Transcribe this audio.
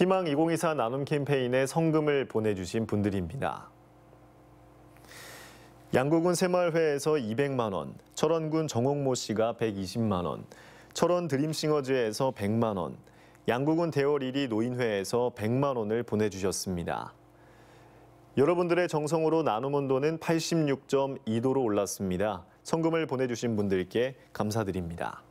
희망 2024 나눔 캠페인에 성금을 보내주신 분들입니다. 양구군 새마을회에서 200만 원, 철원군 정옥모 씨가 120만 원, 철원 드림싱어즈에서 100만 원, 양구군 대월 1위 노인회에서 100만 원을 보내주셨습니다. 여러분들의 정성으로 나눔온 도는 86.2도로 올랐습니다. 성금을 보내주신 분들께 감사드립니다.